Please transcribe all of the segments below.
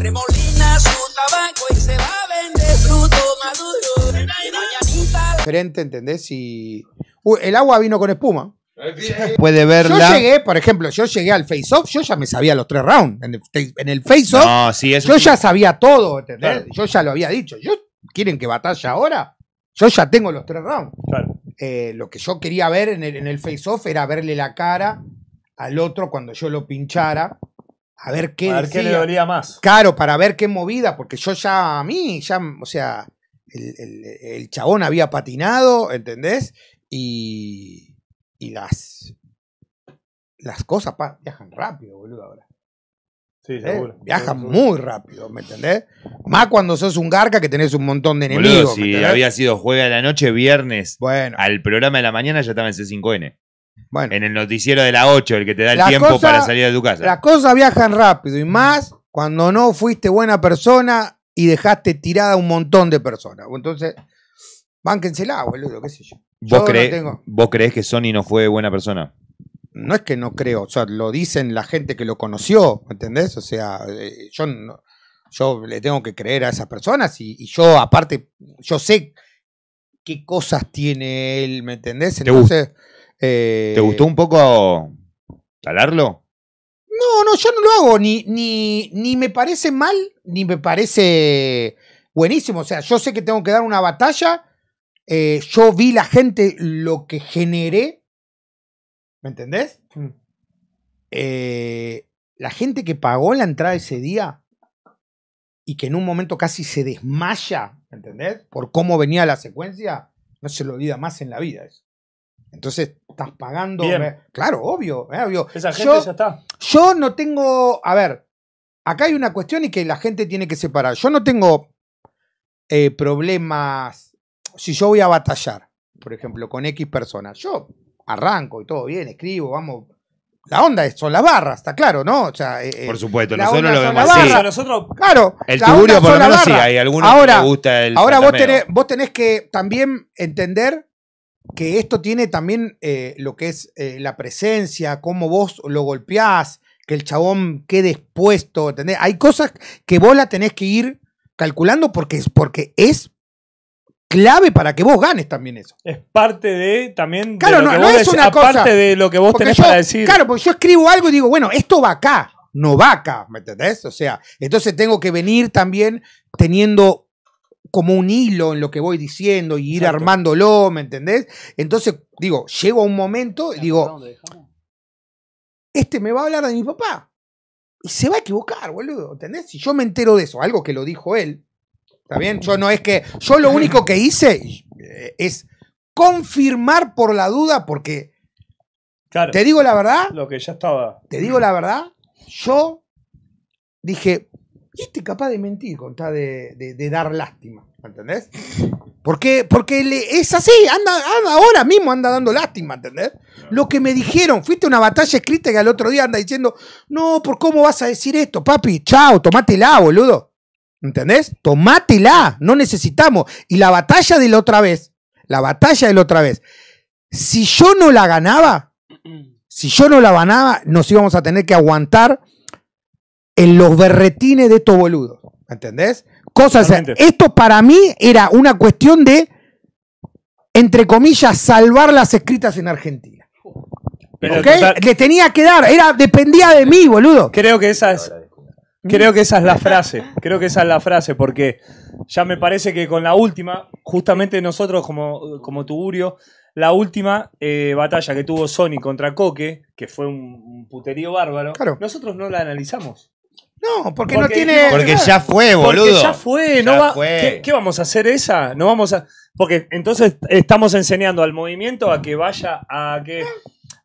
Remolina su tabaco y se va a vender fruto maduro. Diferente, ¿entendés? Y... el agua vino con espuma. Puede verla. Yo llegué, por ejemplo, yo llegué al face-off, yo ya me sabía los tres rounds. En el, face-off, yo ya sabía todo, Yo ya lo había dicho. ¿Quieren que batalla ahora? Yo ya tengo los tres rounds. Eh, lo que yo quería ver en el face-off era verle la cara al otro cuando yo lo pinchara a ver qué. A ver qué le dolía más. Claro, para ver qué movida, porque yo ya a mí, ya, o sea, el, chabón había patinado, ¿entendés? Y, y las, las cosas viajan rápido, boludo, ahora. Sí, eh, seguro. Viajan muy rápido, ¿me entendés? Más cuando sos un garca que tenés un montón de enemigos. Boludo, si había sido juega de la noche, viernes, bueno. al programa de la mañana ya estaba en C5N. En el noticiero de la 8, el que te da el tiempo para salir de tu casa. Las cosas viajan rápido y más cuando no fuiste buena persona y dejaste tirada a un montón de personas. Entonces, bánquensela, boludo, qué sé yo. ¿Vos, crees creés que Sony no fue buena persona? No es que no creo, o sea, lo dicen la gente que lo conoció, ¿entendés? O sea, eh, yo, yo le tengo que creer a esas personas y, y yo aparte, yo sé qué cosas tiene él, ¿me entendés? Entonces, eh, ¿Te gustó un poco talarlo? No, no, yo no lo hago, ni, ni, ni me parece mal, ni me parece buenísimo. O sea, yo sé que tengo que dar una batalla. Eh, yo vi la gente lo que generé. ¿Me entendés? Mm. Eh, la gente que pagó la entrada ese día y que en un momento casi se desmaya, ¿me entendés? Por cómo venía la secuencia, no se lo olvida más en la vida eso. Entonces estás pagando. Claro, obvio, obvio. Esa gente yo, ya está. Yo no tengo. A ver, acá hay una cuestión y que la gente tiene que separar. Yo no tengo eh, problemas. Si yo voy a batallar, por ejemplo, con X personas, yo arranco y todo bien, escribo, vamos. La onda es, son las barras, está claro, ¿no? Eh, eh, por supuesto, nosotros lo vemos así. Nosotros, claro, el tiburón por lo menos sí, hay algunos ahora, gusta el Ahora vos tenés, vos tenés que también entender que esto tiene también eh, lo que es eh, la presencia, cómo vos lo golpeás, que el chabón quede expuesto, ¿entendés? Hay cosas que vos la tenés que ir calculando porque es, porque es clave para que vos ganes también eso. Es parte de también. Claro, de lo no, que no es una de lo que vos tenés para decir. Claro, porque yo escribo algo y digo, bueno, esto va acá, no va acá, ¿me entendés? O sea, entonces tengo que venir también teniendo como un hilo en lo que voy diciendo y ir armándolo, ¿me entendés? Entonces, digo, llego a un momento y digo, este me va a hablar de mi papá. Y se va a equivocar, boludo, ¿entendés? Si yo me entero de eso, algo que lo dijo él, ¿está bien? Yo no es que, yo lo único que hice eh, es confirmar por la duda, porque, te digo la verdad, lo que ya estaba. Te digo la verdad, yo dije, y este capaz de mentir con de, dar lástima, ¿entendés? Porque, porque es así, anda, ahora mismo anda dando lástima, ¿entendés? Lo que me dijeron, fuiste una batalla escrita que al otro día anda diciendo, no, ¿por cómo vas a decir esto, papi? Chao, tomátela, boludo. ¿Entendés? Tomátela, no necesitamos. Y la batalla de la otra vez, la batalla de la otra vez, si yo no la ganaba, si yo no la ganaba, nos íbamos a tener que aguantar en los berretines de estos boludos. ¿Entendés? Cosas, esto para mí era una cuestión de, entre comillas, salvar las escritas en Argentina. Pero ¿Ok? Le tenía que dar, era, dependía de mí, boludo. Creo que esa es. Creo que esa es la frase. Creo que esa es la frase, porque ya me parece que con la última, justamente nosotros como, como Tugurio, la última eh, batalla que tuvo Sony contra Coque, que fue un, puterío bárbaro, nosotros no la analizamos. No, porque, no tiene. Porque ya fue, boludo. Porque ya fue, no va. ¿Qué, vamos a hacer esa? No vamos a. Porque entonces estamos enseñando al movimiento a que vaya a que.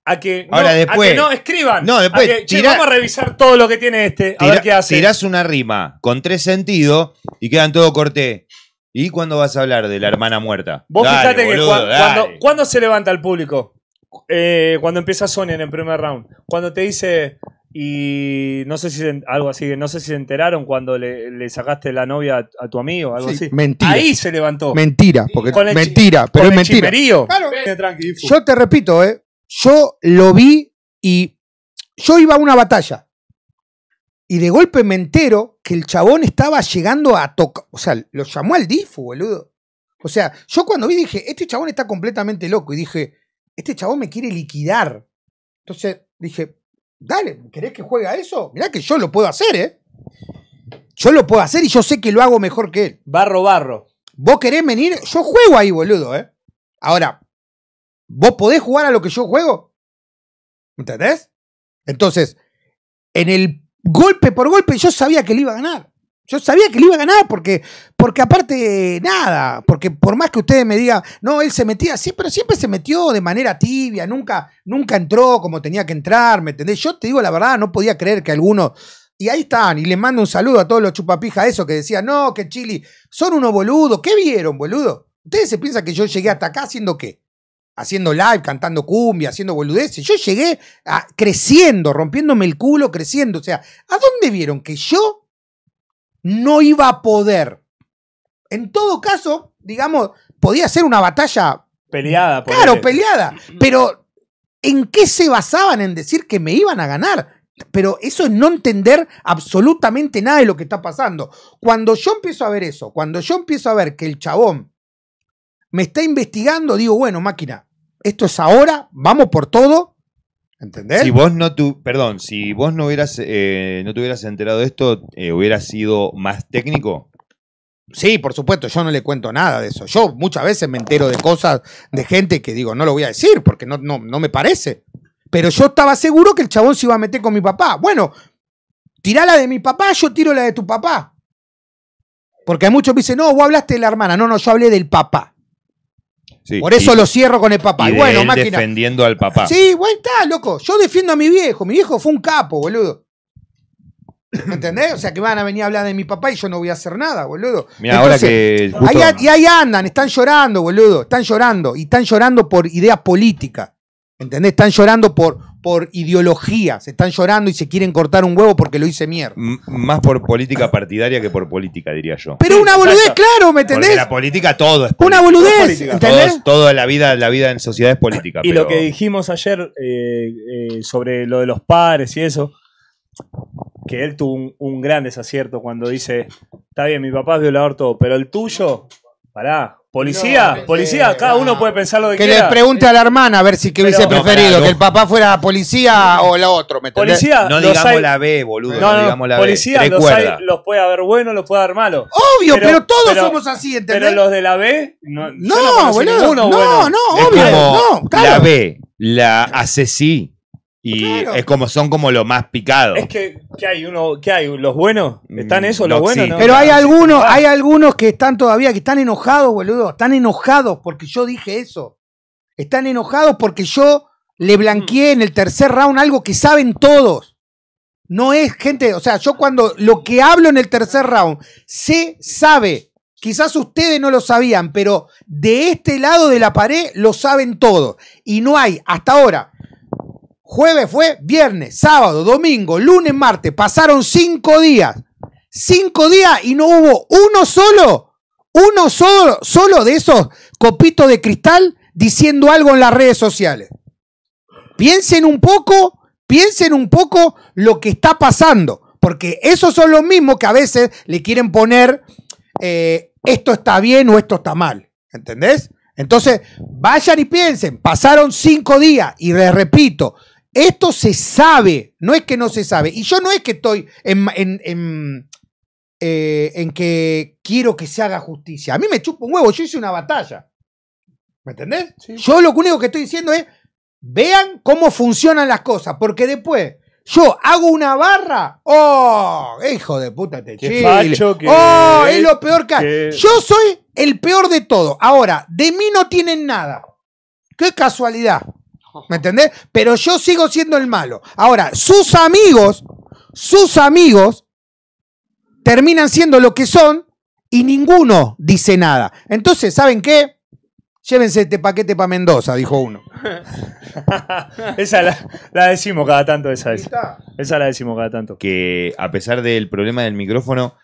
A que, Ahora, después, no escriban. No, después. vamos a revisar todo lo que tiene este. A ver qué hace. Tirás una rima con tres sentidos y quedan todo corté. ¿Y cuándo vas a hablar de la hermana muerta? Vos que cuando, cuando se levanta el público, eh, cuando empieza Sonia en el primer round, cuando te dice, y no sé si se, algo así, no sé si se enteraron cuando le, sacaste la novia a, tu amigo, algo así. Mentira. Ahí se levantó. Mentira, porque mentira, pero es mentira. Yo te repito, eh, yo lo vi y yo iba a una batalla. Y de golpe me entero que el chabón estaba llegando a tocar. O sea, lo llamó al difu, boludo. O sea, yo cuando vi dije, este chabón está completamente loco. Y dije, este chabón me quiere liquidar. Entonces dije, dale, ¿querés que juegue a eso? Mirá que yo lo puedo hacer, ¿eh? Yo lo puedo hacer y yo sé que lo hago mejor que él. Barro, barro. Vos querés venir, yo juego ahí, boludo, ¿eh? Ahora, ¿vos podés jugar a lo que yo juego? ¿Entendés? Entonces, en el golpe por golpe yo sabía que le iba a ganar. Yo sabía que le iba a ganar porque, porque aparte, nada, porque por más que ustedes me digan, no, él se metía, sí, pero siempre se metió de manera tibia, nunca, nunca entró como tenía que entrar, ¿me entendés? Yo te digo la verdad, no podía creer que alguno... Y ahí están, y les mando un saludo a todos los chupapijas esos que decían, no, que Chili, son unos boludos, ¿qué vieron, boludo? ¿Ustedes se piensan que yo llegué hasta acá haciendo qué? Haciendo live, cantando cumbia, haciendo boludeces. Yo llegué creciendo, rompiéndome el culo, creciendo. O sea, ¿a dónde vieron que yo no iba a poder. En todo caso, digamos, podía ser una batalla. Peleada, Claro, peleada. Mm. Pero, ¿en qué se basaban en decir que me iban a ganar? Pero eso es no entender absolutamente nada de lo que está pasando. Cuando yo empiezo a ver eso, cuando yo empiezo a ver que el chabón me está investigando, digo, bueno, máquina, esto es ahora, vamos por todo, ¿Entendés? Si vos no tu, perdón, si vos no hubieras eh, no te hubieras enterado de esto, eh, hubiera ¿hubieras sido más técnico? Sí, por supuesto, yo no le cuento nada de eso. Yo muchas veces me entero de cosas de gente que digo, no lo voy a decir porque no, no, no me parece. Pero yo estaba seguro que el chabón se iba a meter con mi papá. Bueno, tirá la de mi papá, yo tiro la de tu papá. Porque hay muchos que dicen, no, vos hablaste de la hermana. No, no, yo hablé del papá. Por eso lo cierro con el papá. Y, bueno, máquina. defendiendo al papá. Sí, bueno, está, loco. Yo defiendo a mi viejo. Mi viejo fue un capo, boludo. ¿Entendés? O sea, que van a venir a hablar de mi papá y yo no voy a hacer nada, boludo. Mira, ahora que. Ahí, y ahí andan, están llorando, boludo. Están llorando. Y están llorando por ideas políticas. ¿Entendés? Están llorando por, por se están llorando y se quieren cortar un huevo porque lo hice mierda. más por política partidaria que por política, diría yo. Pero una boludez, claro, ¿me entendés? Porque la política todo es política. Una boludez, ¿entendés? toda la vida, la vida en sociedad es política. Y lo que dijimos ayer eh, eh, sobre lo de los padres y eso, que él tuvo un, un gran desacierto cuando dice, está bien, mi papá es violador todo, pero el tuyo Pará, policía, policía, cada uno puede pensar lo que, quiera. Que le pregunte a la hermana a ver si que hubiese preferido, que el papá fuera policía o la otro, ¿me Policía, no digamos la B, boludo, no, digamos la policía, B. Los, los, puede haber buenos, los puede haber malos. Obvio, pero, todos somos así, ¿entendés? Pero los de la B, no, no, boludo, bueno. no, no, obvio, no, claro. La B, la asesí y es como son como lo más picado. Es que, ¿qué hay uno, qué hay? ¿Los buenos? Mm, ¿Están esos los buenos? Pero hay algunos, hay algunos que están todavía, que están enojados, boludo. Están enojados porque yo dije eso. Están enojados porque yo le blanqueé en el tercer round algo que saben todos. No es gente, o sea, yo cuando lo que hablo en el tercer round se sabe. Quizás ustedes no lo sabían, pero de este lado de la pared lo saben todos. Y no hay, hasta ahora, Jueves fue, viernes, sábado, domingo, lunes, martes. Pasaron cinco días. Cinco días y no hubo uno solo, uno solo, solo de esos copitos de cristal diciendo algo en las redes sociales. Piensen un poco, piensen un poco lo que está pasando, porque esos son los mismos que a veces le quieren poner eh, esto está bien o esto está mal. ¿Entendés? Entonces, vayan y piensen, pasaron cinco días y les repito, esto se sabe, no es que no se sabe. Y yo no es que estoy en, eh, que quiero que se haga justicia. A mí me chupo un huevo, yo hice una batalla. ¿Me entendés? Yo lo único que estoy diciendo es, vean cómo funcionan las cosas, porque después yo hago una barra, oh, hijo de puta, te Chile! oh, es lo peor que, que... Yo soy el peor de todo. Ahora, de mí no tienen nada. Qué casualidad. ¿Me entendés? Pero yo sigo siendo el malo. Ahora, sus amigos, sus amigos terminan siendo lo que son y ninguno dice nada. Entonces, ¿saben qué? Llévense este paquete para Mendoza, dijo uno. esa la, decimos cada tanto, esa es. Esa la decimos cada tanto. Que a pesar del problema del micrófono,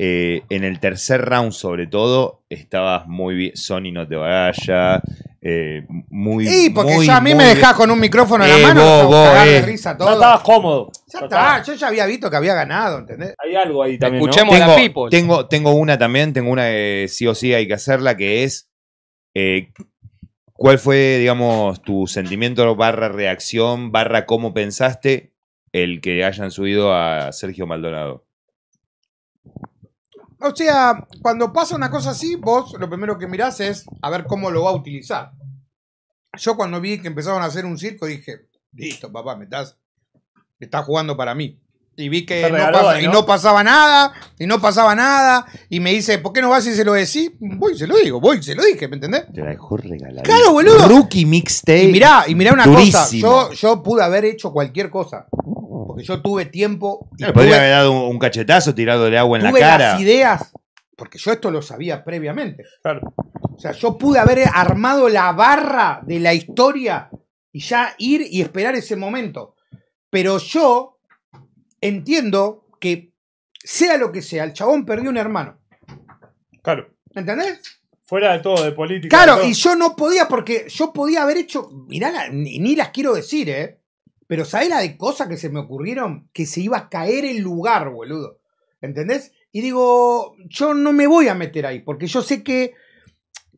eh, en el tercer round, sobre todo, estabas muy bien. Sony no te vaya. Eh, muy Sí, porque ya a mí me dejás con un micrófono en la eh, mano, vos, vos, eh. risa todo. Ya estabas cómodo. Ya está, yo ya había visto que había ganado, ¿entendés? Hay algo ahí también. tengo, Tengo, tengo una también, tengo una que sí o sí hay que hacerla, que es. ¿Cuál fue, digamos, tu sentimiento barra reacción, barra cómo pensaste el que hayan subido a Sergio Maldonado? O sea, cuando pasa una cosa así, vos lo primero que mirás es a ver cómo lo va a utilizar. Yo cuando vi que empezaban a hacer un circo dije, listo, papá, me estás, me estás jugando para mí y vi que no, pasaba nada, y no pasaba nada, y me dice, ¿por qué no vas y se lo decís? Voy, se lo digo, voy, se lo dije, ¿me entendés? Te la dejó regalar. Claro, boludo. Rookie mixtape. Y mirá, y mirá una cosa, yo, yo pude haber hecho cualquier cosa. Porque yo tuve tiempo. Y podría haber dado un, cachetazo, tirado de agua en la cara. Las ideas, porque yo esto lo sabía previamente. Claro. O sea, yo pude haber armado la barra de la historia y ya ir y esperar ese momento. Pero yo entiendo que, sea lo que sea, el chabón perdió un hermano. Claro. ¿Entendés? Fuera de todo, de política. Claro, y yo no podía, porque yo podía haber hecho. Mirá, ni, las quiero decir, ¿eh? Pero ¿sabés la de cosas que se me ocurrieron? Que se iba a caer el lugar, boludo. ¿Entendés? Y digo, yo no me voy a meter ahí, porque yo sé que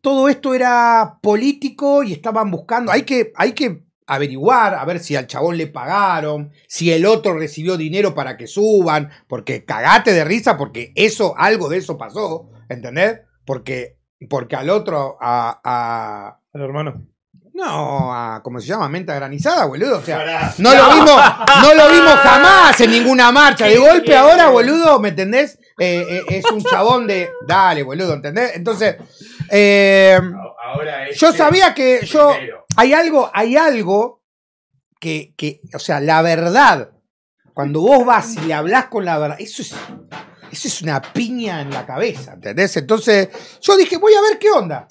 todo esto era político y estaban buscando. Hay que, hay que averiguar, a ver si al chabón le pagaron, si el otro recibió dinero para que suban, porque cagate de risa, porque eso, algo de eso pasó, ¿entendés? Porque, porque al otro, a, a... Al hermano. No, a, ¿cómo se llama? Menta granizada, boludo. O sea, no lo vimos, no lo vimos jamás en ninguna marcha. De golpe ahora, boludo, ¿me entendés? Eh, eh, es un chabón de. Dale, boludo, ¿entendés? Entonces. Eh, yo sabía que yo hay algo, hay algo que, que, o sea, la verdad, cuando vos vas y le hablas con la verdad, eso es, eso es una piña en la cabeza, ¿entendés? Entonces, yo dije, voy a ver qué onda.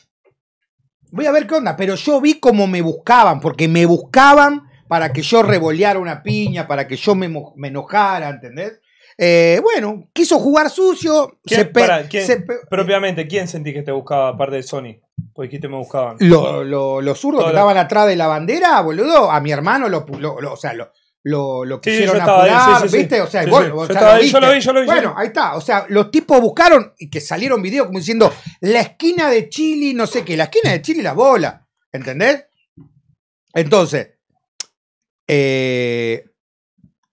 Voy a ver qué onda, pero yo vi cómo me buscaban, porque me buscaban para que yo revoleara una piña, para que yo me, me enojara, ¿entendés? Eh, bueno, quiso jugar sucio. ¿Quién, se propiamente, ¿quién sentí que te buscaba aparte de Sony? pues aquí te me buscaban. los zurdos que estaban atrás de la bandera, boludo, a mi hermano lo, o sea, lo, quisieron apurar, ¿viste? O sea, Yo lo vi, yo lo vi. Bueno, ahí está. O sea, los tipos buscaron y que salieron videos como diciendo la esquina de Chile, no sé qué, la esquina de Chile la bola. ¿Entendés? Entonces, eh,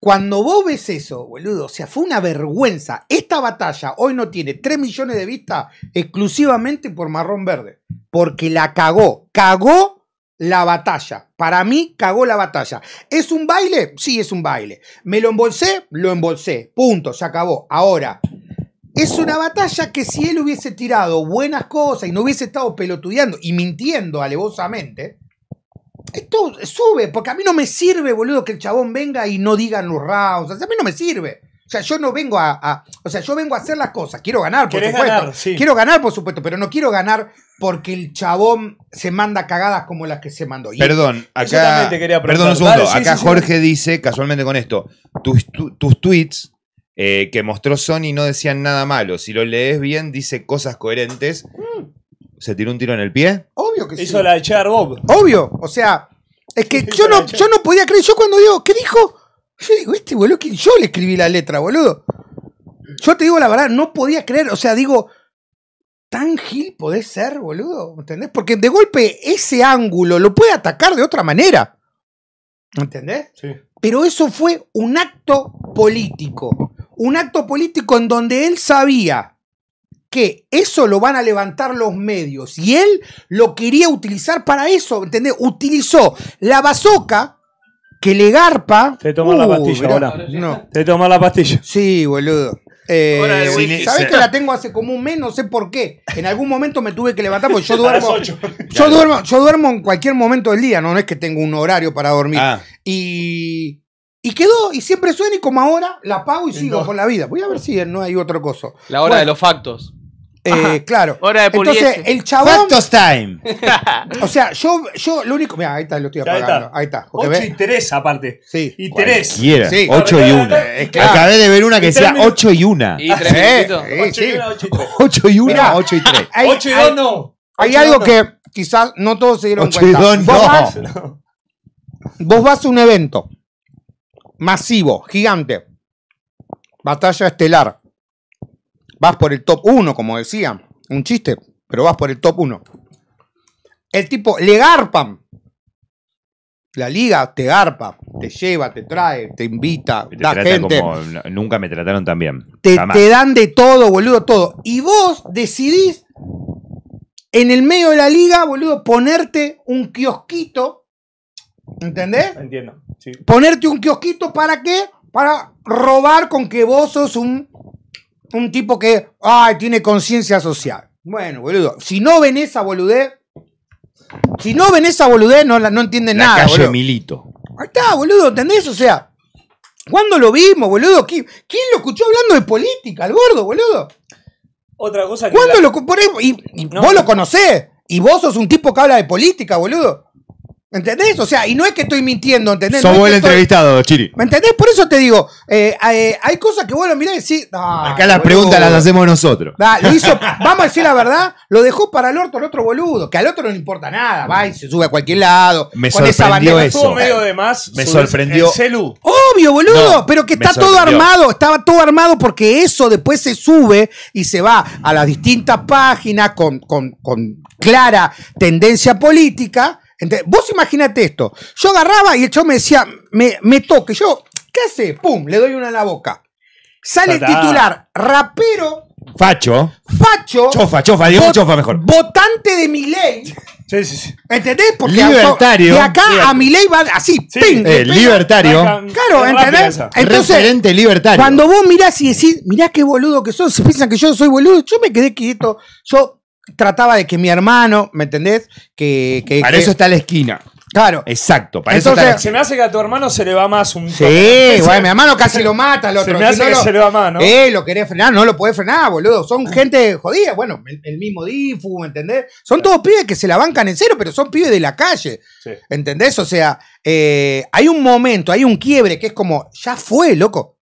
cuando vos ves eso, boludo, o sea, fue una vergüenza. Esta batalla hoy no tiene 3 millones de vistas exclusivamente por Marrón Verde. Porque la cagó. Cagó la batalla. Para mí, cagó la batalla. ¿Es un baile? Sí, es un baile. ¿Me lo embolsé? Lo embolsé. Punto, se acabó. Ahora, es una batalla que si él hubiese tirado buenas cosas y no hubiese estado pelotudeando y mintiendo alevosamente, esto sube, porque a mí no me sirve, boludo, que el chabón venga y no diga los O sea, a mí no me sirve. O sea, yo no vengo a, O sea, yo vengo a hacer las cosas. Quiero ganar, por supuesto. Quiero ganar, por supuesto, pero no quiero ganar porque el chabón se manda cagadas como las que se mandó. perdón, acá. Perdón un segundo. acá Jorge dice, casualmente con esto, tus, tweets eh, que mostró Sony no decían nada malo. Si lo lees bien, dice cosas coherentes. Mm se tiró un tiro en el pie. Obvio que sí. Hizo la de Bob. Obvio. O sea, es que yo no, yo no podía creer. Yo cuando digo, ¿qué dijo? Yo digo, este boludo, que yo le escribí la letra, boludo. Yo te digo la verdad, no podía creer. O sea, digo, tan gil podés ser, boludo. ¿Entendés? Porque de golpe ese ángulo lo puede atacar de otra manera. ¿Entendés? Sí. Pero eso fue un acto político. Un acto político en donde él sabía eso lo van a levantar los medios. Y él lo quería utilizar para eso, ¿entendés? Utilizó la bazoca que le garpa. Te toma la uh, pastilla ahora. No. Te toma la pastilla. Sí, boludo. Eh, que la tengo hace como un mes? No sé por qué. En algún momento me tuve que levantar porque yo duermo. yo duermo, yo duermo en cualquier momento del día, no es que tengo un horario para dormir. Ah. Y. quedó, y siempre suena, y como ahora la pago y sigo con la vida. Voy a ver si no hay otro cosa. La hora de los factos. Eh, claro. Entonces, el chabón. Factos time. o sea, yo, yo lo único. Mira, ahí está, lo estoy ahí está. apagando. 8 y 3 aparte. Y 3. 8 y 1. Acabé de ver una que decía 8 y 1. 8 y 1, 8 y 3. 8 y 1, 8 y 3. 8 y 2 no. hay algo que quizás no todos se dieron 8 y 2, no. Vos vas a un evento masivo, gigante, batalla estelar, Vas por el top 1, como decía. Un chiste, pero vas por el top 1. El tipo le garpan. La liga te garpa, te lleva, te trae, te invita, te gente. nunca me trataron tan bien. Te, dan de todo, boludo, todo. Y vos decidís en el medio de la liga, boludo, ponerte un kiosquito. ¿Entendés? Entiendo. Ponerte un kiosquito para qué? Para robar con que vos sos un un tipo que, ay, tiene conciencia social. Bueno, boludo, si no ven esa boludez, si no ven esa boludez, no, no entiende nada. Milito. Ahí está, boludo, ¿entendés? O sea, ¿cuándo lo vimos, boludo? ¿Quién, lo escuchó hablando de política, el gordo, boludo? Otra cosa ¿Cuándo lo.? y, vos lo conocés. Y vos sos un tipo que habla de política, boludo. ¿Entendés? O sea, y no es que estoy mintiendo, ¿entendés? Soy el entrevistado, Chiri. ¿Me entendés? Por eso te digo, eh, eh, hay cosas que bueno, mirá y Acá las preguntas las hacemos nosotros. vamos a decir la verdad, lo dejó para el orto el otro boludo, que al otro no le importa nada, va y se sube a cualquier lado. Me con sorprendió esa eso. medio de más. Me sorprendió. celu. Obvio, boludo, pero que está todo armado, estaba todo armado porque eso después se sube y se va a las distintas páginas con, con, con clara tendencia política vos imaginate esto. Yo agarraba y el chavo me decía, me, toque. Yo, ¿qué hace? Pum, le doy una a la boca. Sale el titular, rapero. Facho. Facho. Chofa, chofa, digo chofa mejor. Votante de mi ley. Sí, sí, sí. ¿Entendés? Porque libertario. De acá a mi ley va así. Eh, ping, libertario. Claro, ¿entendés? Entonces, Referente libertario. Cuando vos mirás y decís, mirá qué boludo que sos, se piensan que yo soy boludo, yo me quedé quieto. Yo trataba de que mi hermano, ¿me entendés? Que, Para eso está la esquina. Claro. Exacto. Para Entonces, eso se me hace que a tu hermano se le va más un. Sí, güey, mi hermano casi lo mata lo otro. Se me hace que lo, se le va más, Eh, lo querés frenar, no lo puede frenar, boludo. Son gente jodida. Bueno, el, mismo Difu, ¿me entendés? Son todos pibes que se la bancan en cero, pero son pibes de la calle. ¿Entendés? O sea, eh, hay un momento, hay un quiebre que es como, ya fue, loco.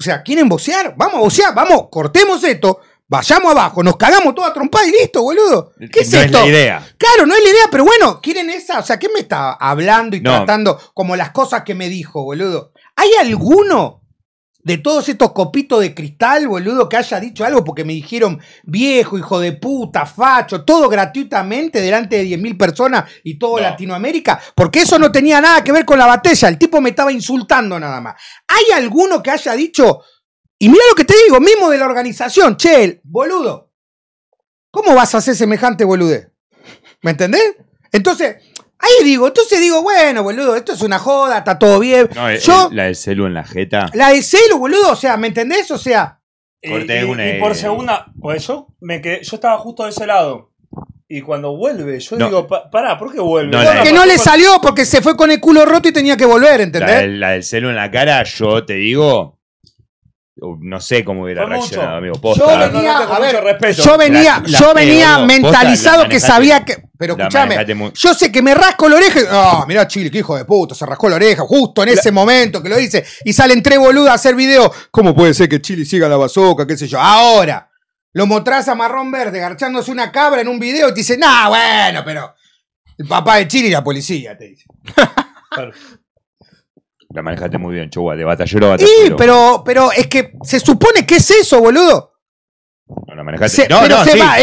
O sea, ¿quieren bocear, Vamos a vamos, cortemos esto, Vayamos abajo, nos cagamos toda trompada y listo, boludo. ¿Qué es no esto? es idea. Claro, no es la idea, pero bueno, quieren esa. O sea, ¿qué me está hablando y tratando como las cosas que me dijo, boludo? ¿Hay alguno de todos estos copitos de cristal, boludo, que haya dicho algo? Porque me dijeron viejo, hijo de puta, facho, todo gratuitamente delante de 10.000 personas y todo Latinoamérica. Porque eso no tenía nada que ver con la batalla. El tipo me estaba insultando nada más. ¿Hay alguno que haya dicho, y mira lo que te digo, mismo de la organización, che, boludo. ¿Cómo vas a hacer semejante bolude? ¿Me entendés? Entonces, ahí digo, entonces digo, bueno, boludo, esto es una joda, está todo bien. Yo, la del celu en la jeta. La del celu, boludo, o sea, ¿me entendés? O sea. Y, por segunda, o eso me quedé, yo estaba justo de ese lado. Y cuando vuelve, yo digo, pará, ¿por qué vuelve? que porque no le salió, porque se fue con el culo roto y tenía que volver, ¿entendés? La, del, la del celu en la cara, yo te digo, no sé cómo hubiera reaccionado, amigo. Yo venía, yo venía, mentalizado que sabía que. Pero escúchame, yo sé que me rasco la oreja. y- Ah, mirá, Chile, qué hijo de puto. se rascó la oreja justo en ese momento que lo dice Y salen tres boludas a hacer video. ¿Cómo puede ser que Chile siga la bazooka? ¿Qué sé yo? Ahora, lo mostrás a marrón verde garchándose una cabra en un video y te dice, nah, bueno, pero. El papá de Chile y la policía, te dice. La manejaste muy bien, Chihuahua, de batallero a batallero. Sí, pero, pero es que se supone que es eso, boludo. No la manejaste. no, eh,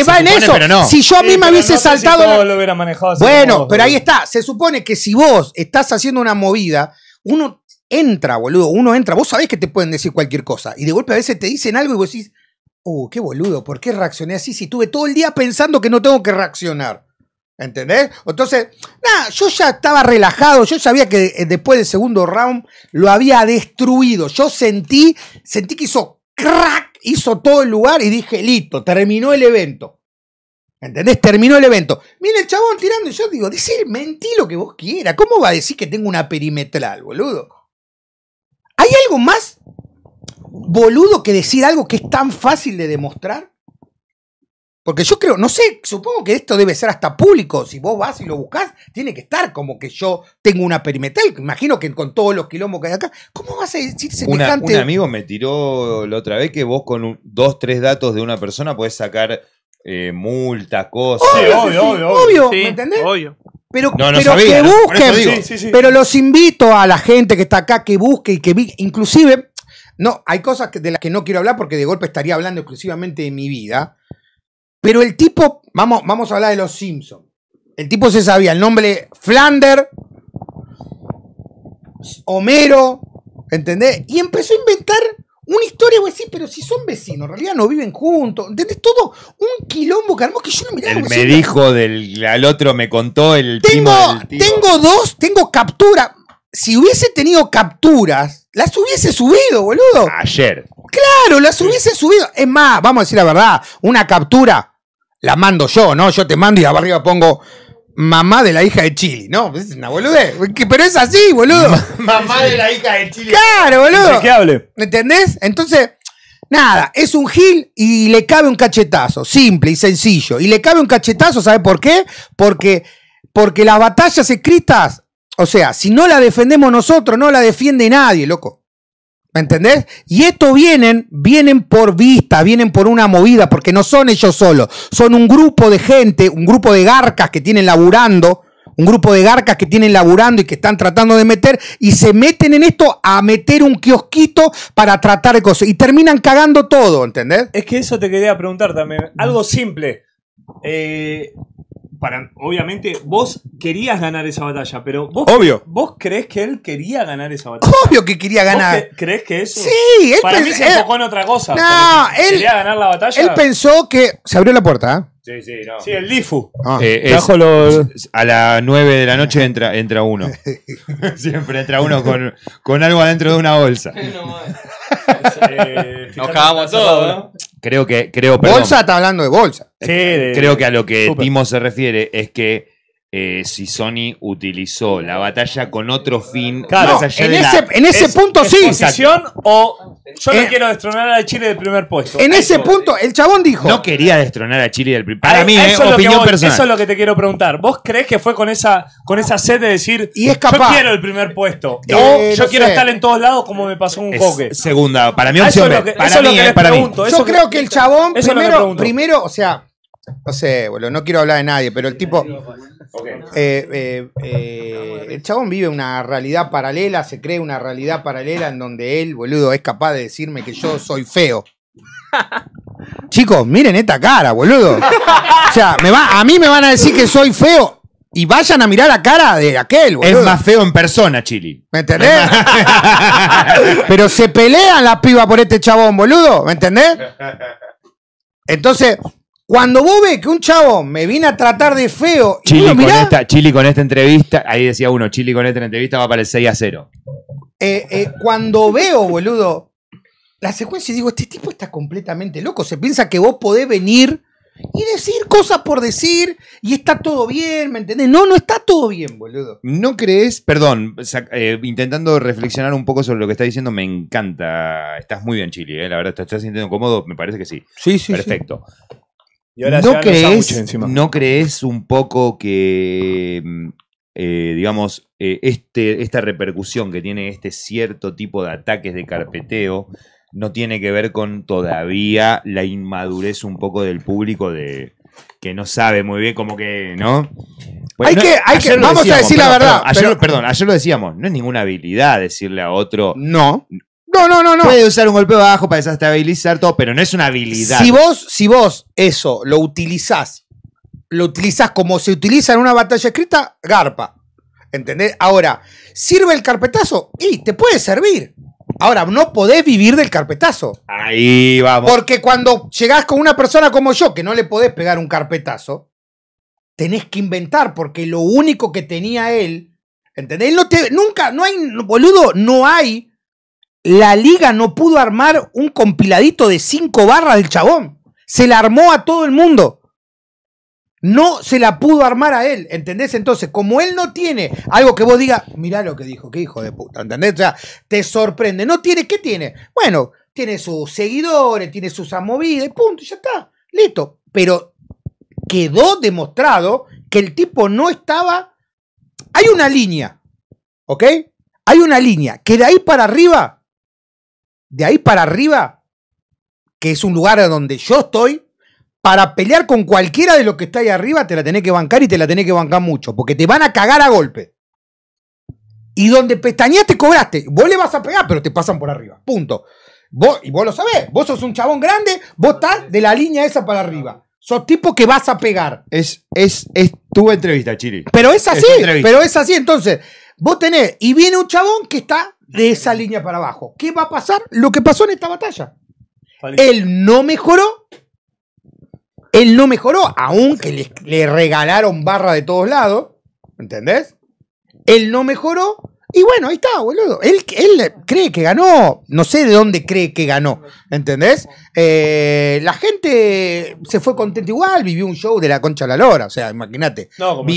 va, en eso. Si yo a mí me hubiese saltado. manejado bueno, pero ahí está. Se supone que si vos estás haciendo una movida, uno entra, boludo. Uno entra. Vos sabés que te pueden decir cualquier cosa. Y de golpe a veces te dicen algo y vos decís, oh, qué boludo, ¿por qué reaccioné así si estuve todo el día pensando que no tengo que reaccionar? ¿Entendés? Entonces, nada, yo ya estaba relajado, yo sabía que eh, después del segundo round lo había destruido. Yo sentí, sentí que hizo crack, hizo todo el lugar y dije, listo, terminó el evento. ¿Entendés? Terminó el evento. Mira el chabón tirando y yo digo, decir, mentí lo que vos quieras. ¿Cómo va a decir que tengo una perimetral, boludo? ¿Hay algo más boludo que decir algo que es tan fácil de demostrar? Porque yo creo, no sé, supongo que esto debe ser hasta público. Si vos vas y lo buscas, tiene que estar como que yo tengo una perimetral. Imagino que con todos los quilombos que hay acá. ¿Cómo vas a decir semejante? un amigo me tiró la otra vez que vos con dos, tres datos de una persona podés sacar eh, cosas. Obvio, obvio, obvio, ¿me entendés? Obvio. Pero, pero que busquen. pero los invito a la gente que está acá que busque y que inclusive, no, hay cosas de las que no quiero hablar porque de golpe estaría hablando exclusivamente de mi vida pero el tipo, vamos, vamos a hablar de los Simpsons. El tipo se sabía el nombre Flander, Homero, ¿entendés? Y empezó a inventar una historia, güey, sí, pero si son vecinos, en realidad no viven juntos, ¿entendés? Todo un quilombo que que yo no El me dijo del al otro, me contó el tengo, Tengo dos, tengo captura. Si hubiese tenido capturas, las hubiese subido, boludo. Ayer. Claro, las hubiese subido. Es más, vamos a decir la verdad, una captura la mando yo, ¿no? Yo te mando y arriba pongo mamá de la hija de Chile, ¿no? Es una boludez. Pero es así, boludo. mamá de la hija de Chile. Claro, boludo. ¿Qué hable? ¿Entendés? Entonces, nada, es un gil y le cabe un cachetazo. Simple y sencillo. Y le cabe un cachetazo, ¿sabe por qué? Porque, porque las batallas escritas, o sea, si no la defendemos nosotros, no la defiende nadie, loco. ¿Me entendés? Y esto vienen, vienen por vista, vienen por una movida, porque no son ellos solos, son un grupo de gente, un grupo de garcas que tienen laburando, un grupo de garcas que tienen laburando y que están tratando de meter, y se meten en esto a meter un kiosquito para tratar de cosas, y terminan cagando todo, ¿entendés? Es que eso te quería preguntar también, algo simple. Eh, obviamente, vos querías ganar esa batalla, pero vos, Obvio. vos crees que él quería ganar esa batalla. Obvio que quería ganar. ¿Crees que eso? Sí, él Para se enfocó en otra cosa. No, él- pensó que se abrió la puerta. ¿ah? Sí, sí, no. Sí, el Lifu. Ah. Eh, a las 9 de la noche entra, entra uno. Siempre entra uno con, con algo adentro de una bolsa. Eh. Eh, Nos cagamos todos, ¿no? creo que. Creo, perdón, bolsa está hablando de bolsa. creo que a lo que Timo se refiere es que eh, si Sony utilizó la batalla con otro fin. Claro, en, ese, en punto sí. o yo no eh, quiero destronar a Chile del primer puesto. En ese punto, el chabón dijo. No quería destronar a Chile del primer puesto. Para mí, eh, es eso opinión personal. Eso es lo que te quiero preguntar. ¿Vos crees que fue con esa, con esa sed de decir, yo quiero el primer puesto? yo quiero estar en todos lados como me pasó un coque. Segunda, para mí eso es mí. Yo creo que el chabón, primero, primero, o sea, no sé, boludo, no quiero hablar de nadie, pero el tipo. Eh, eh, eh, el chabón vive una realidad paralela, se cree una realidad paralela en donde él, boludo, es capaz de decirme que yo soy feo. Chicos, miren esta cara, boludo. O sea, me va, a mí me van a decir que soy feo y vayan a mirar la cara de aquel, boludo. Es más feo en persona, Chili. ¿Me entendés? Pero se pelean las pibas por este chabón, boludo. ¿Me entendés? Entonces, cuando vos ves que un chavo me viene a tratar de feo. Chile, y con, esta, Chile con esta entrevista, ahí decía uno, Chile con esta entrevista va para el 6 a 0. Eh, eh, cuando veo, boludo, la secuencia y digo, este tipo está completamente loco. Se piensa que vos podés venir y decir cosas por decir y está todo bien, ¿me entendés? No, no está todo bien, boludo. ¿No crees, perdón, eh, intentando reflexionar un poco sobre lo que está diciendo, me encanta. Estás muy bien, Chile, eh, la verdad, te estás sintiendo cómodo, me parece que sí. Sí, sí. Perfecto. Y ahora ¿No, crees, ¿No crees un poco que, eh, digamos, eh, este, esta repercusión que tiene este cierto tipo de ataques de carpeteo no tiene que ver con todavía la inmadurez un poco del público de que no sabe muy bien como que, ¿no? Pues hay que, hay que vamos a decir la verdad. Perdón, perdón, ayer lo decíamos, no es ninguna habilidad decirle a otro. No. No, no, no, no. Puede usar un golpe abajo para desestabilizar todo, pero no es una habilidad. Si vos, si vos eso lo utilizás, lo utilizás como se utiliza en una batalla escrita, garpa. ¿Entendés? Ahora, ¿sirve el carpetazo? Y te puede servir. Ahora, no podés vivir del carpetazo. Ahí vamos. Porque cuando llegás con una persona como yo, que no le podés pegar un carpetazo, tenés que inventar, porque lo único que tenía él, ¿entendés? Él no te, nunca, no hay, boludo, no hay la liga no pudo armar un compiladito de cinco barras del chabón. Se la armó a todo el mundo. No se la pudo armar a él, ¿entendés? Entonces, como él no tiene algo que vos digas, mirá lo que dijo, qué hijo de puta, ¿entendés? O sea, te sorprende. No tiene, ¿qué tiene? Bueno, tiene sus seguidores, tiene sus amovidas, y punto, ya está, listo. Pero quedó demostrado que el tipo no estaba. Hay una línea, ¿ok? Hay una línea que de ahí para arriba de ahí para arriba, que es un lugar donde yo estoy, para pelear con cualquiera de los que está ahí arriba, te la tenés que bancar y te la tenés que bancar mucho, porque te van a cagar a golpe. Y donde pestañeaste, cobraste. Vos le vas a pegar, pero te pasan por arriba. Punto. Vos, y vos lo sabés, vos sos un chabón grande, vos estás de la línea esa para arriba. Sos tipo que vas a pegar. Es, es, es tu entrevista, Chiri. Pero es así, pero es así. Entonces, Vos tenés, y viene un chabón que está de esa línea para abajo. ¿Qué va a pasar? Lo que pasó en esta batalla. Él no mejoró. Él no mejoró, aunque le, le regalaron barra de todos lados. ¿Entendés? Él no mejoró y bueno, ahí está, boludo. Él, él cree que ganó. No sé de dónde cree que ganó. ¿Entendés? Eh, la gente se fue contenta igual, vivió un show de la concha a la lora. O sea, imagínate. No, como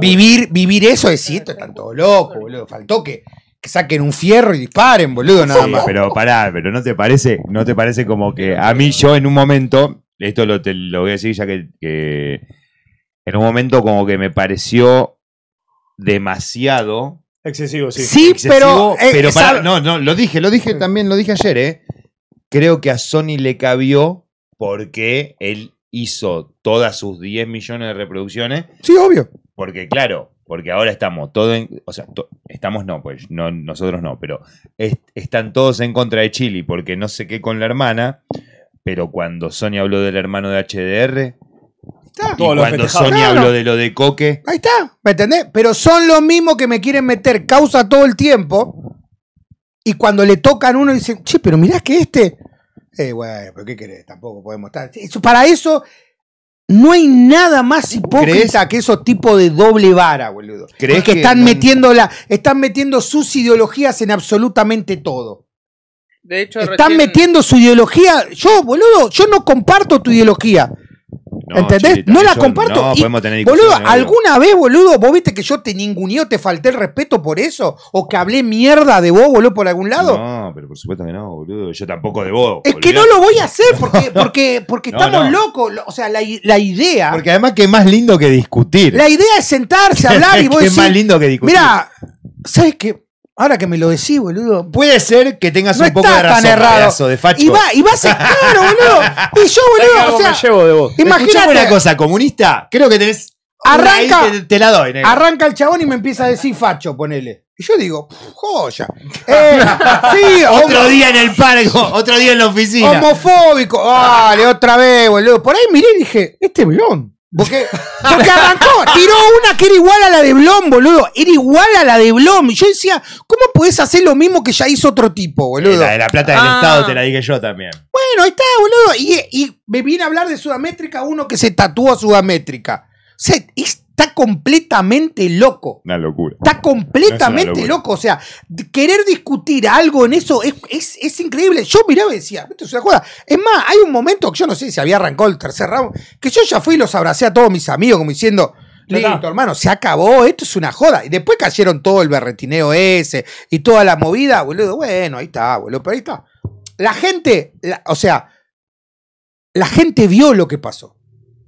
vivir, Vivir, eso es cierto, están todos locos, boludo. Faltó que, saquen un fierro y disparen, boludo, nada más. Pero pará, pero no te parece, no te parece como que a mí yo en un momento, esto lo, te, lo voy a decir ya que, que en un momento como que me pareció demasiado Excesivo, sí. Sí, pero. Eh, pero no, no, lo dije, lo dije también, lo dije ayer, ¿eh? Creo que a Sony le cabió porque él hizo todas sus 10 millones de reproducciones. Sí, obvio. Porque, claro, porque ahora estamos todos en, o sea, estamos no, pues no, nosotros no, pero están todos en contra de Chili porque no sé qué con la hermana, pero cuando Sony habló del hermano de HDR, cuando Sony habló de lo de Coque. Ahí está, ¿me entendés? Pero son los mismos que me quieren meter causa todo el tiempo. Y cuando le tocan uno dicen, che, pero mirá que este. Eh, bueno, pero ¿qué querés? Tampoco podemos estar. Eso, para eso no hay nada más hipócrita que esos tipos de doble vara, boludo. ¿Crees que están metiendo están metiendo sus ideologías en absolutamente todo. De hecho, están metiendo su ideología. Yo, boludo, yo no comparto tu ideología. ¿Entendés? no la comparto. No, podemos tener Boludo, ¿alguna vez, boludo, vos viste que yo te ninguneo, te falté el respeto por eso? ¿O que hablé mierda de vos, boludo, por algún lado? No, pero por supuesto que no, boludo. Yo tampoco de vos. Es que no lo voy a hacer porque, porque, porque estamos locos. O sea, la, idea. Porque además que más lindo que discutir. La idea es sentarse, hablar y vos Es más lindo que discutir. Mira, ¿sabes qué? Ahora que me lo decís, boludo. Puede ser que tengas un poco de razón, de facho. Y va, y va a ser claro, boludo. Y yo, boludo, o sea, me llevo de vos. Imagínate una cosa, comunista, creo que tenés Arranca, te, la doy, negro. arranca el chabón y me empieza a decir facho, ponele. Y yo digo, joya. Ah, eh, sí, otro día en el parque, otro día en la oficina. Homofóbico. Vale, otra vez, boludo. Por ahí miré y dije, este melón. Porque, arrancó, tiró una que era igual a la de Blom, boludo. Era igual a la de Blom. Y yo decía, ¿cómo puedes hacer lo mismo que ya hizo otro tipo, boludo? La de la plata del ah. Estado te la dije yo también. Bueno, ahí está, boludo. Y, me viene a hablar de Sudamétrica uno que se tatúa Sudamétrica. O sea, Está completamente loco. Una locura. Está completamente loco. O sea, querer discutir algo en eso es, increíble. Yo miraba y decía, esto es una joda. Es más, hay un momento que yo no sé si había arrancado el tercer ramo, que yo ya fui y los abracé a todos mis amigos, como diciendo, listo, hermano, se acabó, esto es una joda. Y después cayeron todo el berretineo ese y toda la movida, boludo. Bueno, ahí está, boludo, pero ahí está. La gente, o sea, la gente vio lo que pasó.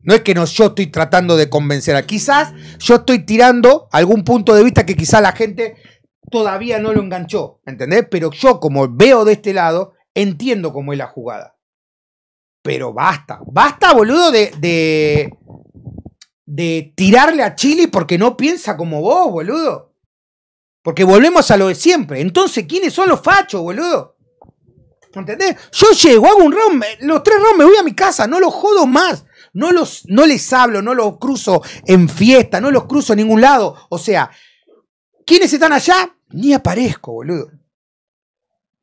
No es que no, yo estoy tratando de convencer a. Quizás yo estoy tirando algún punto de vista que quizás la gente todavía no lo enganchó, ¿entendés? Pero yo, como veo de este lado, entiendo cómo es la jugada. Pero basta, basta, boludo, de, de, de tirarle a Chile porque no piensa como vos, boludo. Porque volvemos a lo de siempre. Entonces, ¿quiénes son los fachos, boludo? ¿Entendés? Yo llego, hago un round, los tres rounds me voy a mi casa, no lo jodo más. No, los, no les hablo, no los cruzo en fiesta, no los cruzo en ningún lado. O sea, ¿quiénes están allá? Ni aparezco, boludo.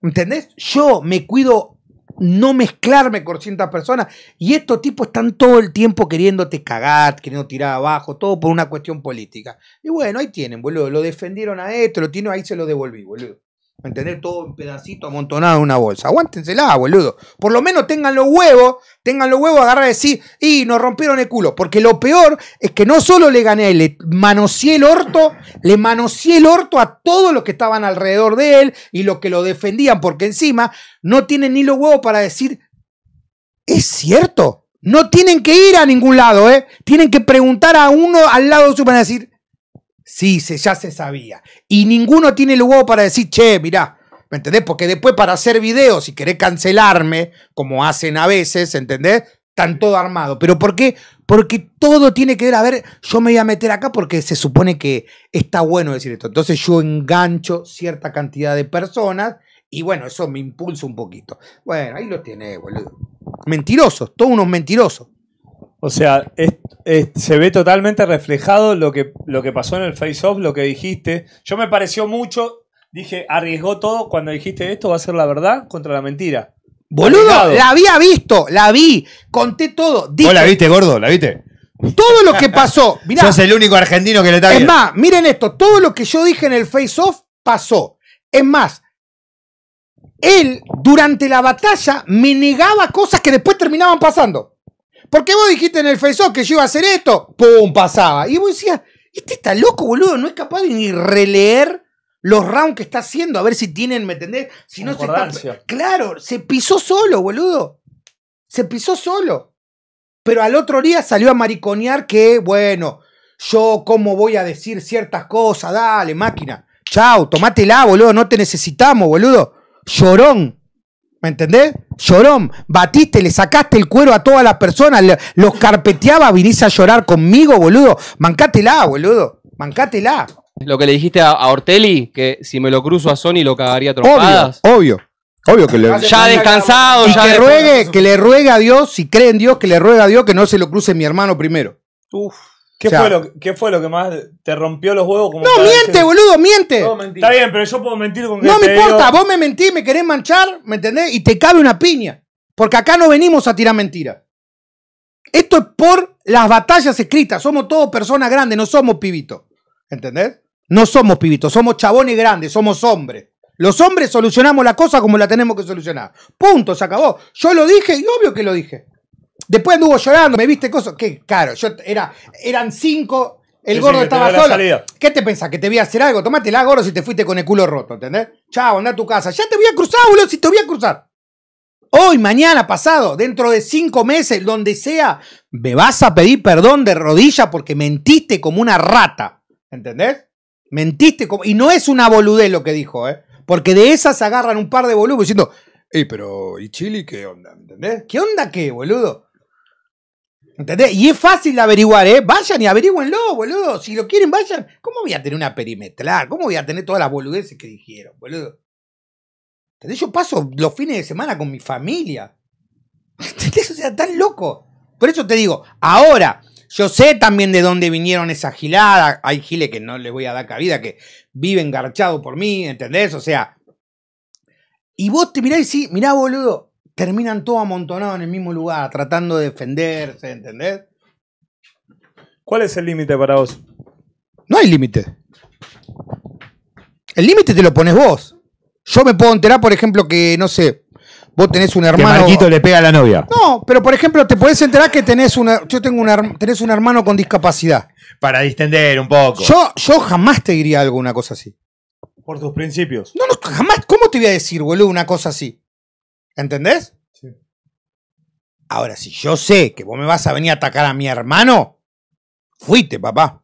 ¿Entendés? Yo me cuido no mezclarme con ciertas personas. Y estos tipos están todo el tiempo queriéndote cagar, queriendo tirar abajo, todo por una cuestión política. Y bueno, ahí tienen, boludo. Lo defendieron a esto, lo tienen, ahí se lo devolví, boludo. Entender Todo un pedacito amontonado en una bolsa. Aguántensela, boludo. Por lo menos tengan los huevos, tengan los huevos, agarrar y decir, y nos rompieron el culo. Porque lo peor es que no solo le gané, le manoseé el orto, le manoseé el orto a todos los que estaban alrededor de él y los que lo defendían, porque encima no tienen ni los huevos para decir, es cierto, no tienen que ir a ningún lado, ¿eh? Tienen que preguntar a uno al lado de su para decir, Sí, se, ya se sabía. Y ninguno tiene el huevo para decir, che, mirá, ¿me entendés? Porque después para hacer videos, y querer cancelarme, como hacen a veces, ¿entendés? Están todo armado. ¿Pero por qué? Porque todo tiene que ver, a ver, yo me voy a meter acá porque se supone que está bueno decir esto. Entonces yo engancho cierta cantidad de personas y bueno, eso me impulsa un poquito. Bueno, ahí lo tiene, boludo. Mentirosos, todos unos mentirosos. O sea, se ve totalmente reflejado lo que, lo que pasó en el face-off, lo que dijiste. Yo me pareció mucho, dije, arriesgó todo cuando dijiste esto va a ser la verdad contra la mentira. Boludo, la había visto, la vi, conté todo. la viste, gordo? ¿La viste? Todo lo que pasó. Mirá, Eres el único argentino que le está Es más, miren esto, todo lo que yo dije en el face-off pasó. Es más, él durante la batalla me negaba cosas que después terminaban pasando. Porque vos dijiste en el Facebook que yo iba a hacer esto, ¡pum! pasaba. Y vos decías, este está loco, boludo, no es capaz de ni releer los rounds que está haciendo, a ver si tienen, ¿me entendés? Si no se está... Claro, se pisó solo, boludo. Se pisó solo. Pero al otro día salió a mariconear que, bueno, yo cómo voy a decir ciertas cosas, dale, máquina. Chau, tomátela, boludo, no te necesitamos, boludo. Llorón. ¿Me entendés? Llorón, batiste, le sacaste el cuero a todas las personas, los carpeteaba, Viniste a llorar conmigo, boludo. Mancátela, boludo. Mancátela. Lo que le dijiste a, Ortelli, que si me lo cruzo a Sony lo cagaría trompadas. Obvio, obvio. que le... Ya descansado, ya que, ruegue, que le ruegue a Dios, si cree en Dios, que le ruegue a Dios que no se lo cruce mi hermano primero. Uf. ¿Qué, fue lo, ¿Qué, fue lo, que más te rompió los huevos? Como no, miente, boludo, miente. Está bien, pero yo puedo mentir con que No me importa, vos me mentís, me querés manchar, ¿me entendés? Y te cabe una piña. Porque acá no venimos a tirar mentiras. Esto es por las batallas escritas. Somos todos personas grandes, no somos pibitos. ¿Entendés? No somos pibitos, somos chabones grandes, somos hombres. Los hombres solucionamos la cosa como la tenemos que solucionar. Punto, se acabó. Yo lo dije y obvio que lo dije. Después anduvo llorando, me viste cosas. Qué caro. Yo era, eran cinco, el gordo estaba solo. ¿Qué te pensás? ¿Que te voy a hacer algo? Tomate la gordo, si te fuiste con el culo roto, ¿entendés? Chao, anda a tu casa. Ya te voy a cruzar, boludo, si te voy a cruzar. Hoy, mañana, pasado, dentro de cinco meses, donde sea, me vas a pedir perdón de rodilla porque mentiste como una rata. ¿Entendés? Mentiste como. Y no es una boludez lo que dijo, ¿eh? Porque de esas agarran un par de boludos diciendo, Ey, pero, ¿y Chile qué onda? ¿Entendés? ¿Qué onda qué, boludo? ¿Entendés? Y es fácil de averiguar, ¿eh? Vayan y averigüenlo, boludo. Si lo quieren, vayan. ¿Cómo voy a tener una perimetral? ¿Cómo voy a tener todas las boludeces que dijeron, boludo? ¿Entendés? Yo paso los fines de semana con mi familia. ¿Entendés? O sea, tan loco. Por eso te digo, ahora, yo sé también de dónde vinieron esas giladas. Hay giles que no les voy a dar cabida, que viven garchados por mí, ¿entendés? O sea. Y vos te mirás y sí, mirá, boludo, terminan todos amontonados en el mismo lugar, tratando de defenderse, ¿entendés? ¿Cuál es el límite para vos? No hay límite. El límite te lo pones vos. Yo me puedo enterar, por ejemplo, que, no sé, vos tenés un hermano. Que Marquito le pega a la novia. No, pero por ejemplo, te podés enterar que tenés una. Yo tengo una, tenés un hermano con discapacidad. Para distender un poco. Yo, yo jamás te diría algo, cosa así. Por tus principios. No, no, jamás. ¿Cómo te voy a decir, boludo, una cosa así? ¿Entendés? Ahora, si yo sé que vos me vas a venir a atacar a mi hermano, fuiste, papá.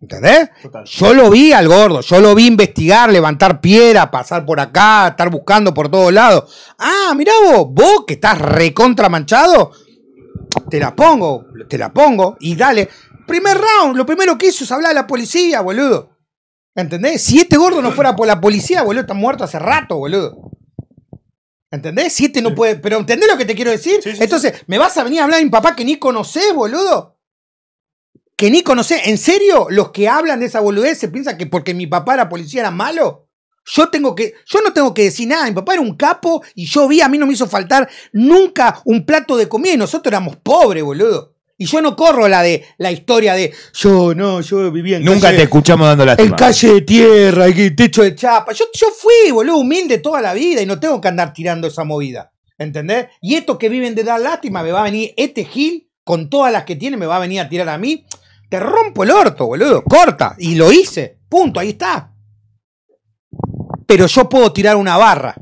¿Entendés? Yo lo vi al gordo, yo lo vi investigar, levantar piedra, pasar por acá, estar buscando por todos lados. Ah, mirá vos, vos que estás recontra manchado te la pongo, te la pongo y dale. Primer round, lo primero que hizo es hablar a la policía, boludo. ¿Entendés? Si este gordo no fuera por la policía, boludo, está muerto hace rato, boludo. ¿Entendés? Siete no puede. Pero ¿entendés lo que te quiero decir? Entonces, ¿me vas a venir a hablar de mi papá que ni conocés, boludo? Que ni conocés. ¿En serio? Los que hablan de esa boludez se piensan que porque mi papá era policía era malo. Yo tengo que. Yo no tengo que decir nada. Mi papá era un capo y yo vi, a mí no me hizo faltar nunca un plato de comida y nosotros éramos pobres, boludo. Y yo no corro la de la historia de yo no, yo viví en Nunca calle, te escuchamos dando En calle de tierra, en techo de chapa. Yo, yo fui, boludo, humilde toda la vida y no tengo que andar tirando esa movida. ¿Entendés? Y estos que viven de dar lástima me va a venir este Gil con todas las que tiene, me va a venir a tirar a mí. Te rompo el orto, boludo. Corta. Y lo hice. Punto, ahí está. Pero yo puedo tirar una barra.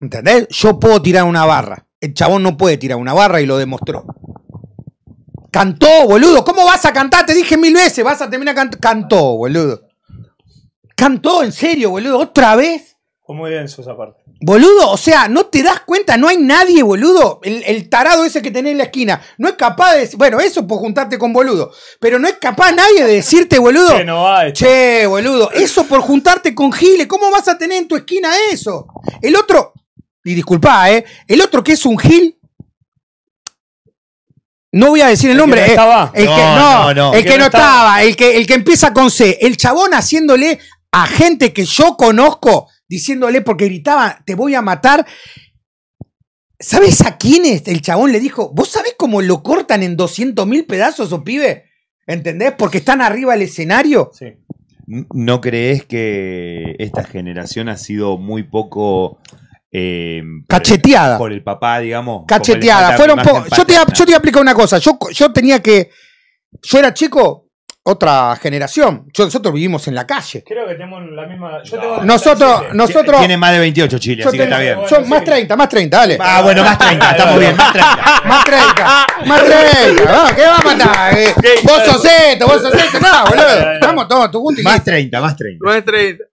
¿Entendés? Yo puedo tirar una barra. El chabón no puede tirar una barra y lo demostró. Cantó, boludo. ¿Cómo vas a cantar? Te dije mil veces, vas a terminar cantando. Cantó, boludo. Cantó, en serio, boludo. ¿Otra vez? cómo muy denso esa parte. Boludo, o sea, no te das cuenta, no hay nadie, boludo. El, tarado ese que tenés en la esquina. No es capaz de. Bueno, eso por juntarte con boludo. Pero no es capaz nadie de decirte, boludo. Che, che boludo. Eso por juntarte con Giles. ¿Cómo vas a tener en tu esquina eso? El otro. Y disculpa, ¿eh? El otro que es un Gil no voy a decir el, nombre. Eh, el, que, no, El, que, estaba. El, que, empieza con C. El chabón haciéndole a gente que yo conozco, diciéndole porque gritaba, te voy a matar. ¿Sabes a quién es? El chabón le dijo, ¿vos sabés cómo lo cortan en 200 mil pedazos o pibe? ¿Entendés? Porque están arriba del escenario. ¿No crees que esta generación ha sido muy poco eh, Cacheteada. Por el, papá, digamos. Cacheteada. Fueron yo, te, yo voy a explicar una cosa. Yo, yo tenía que. Yo era chico, otra generación. Yo, nosotros vivimos en la calle. Creo que tenemos la misma. Yo tengo nosotros, nosotros. Tiene más de 28 Chile, así que está bien. son más 30, más 30, dale. Ah, bueno, más 30, estamos bien, más 30. más 30, más 30. ¿Qué va a matar? Eh, vos sos esto, vos sos esto, no, boludo. Estamos todos, tú juntos. Más 30, más 30. Más 30.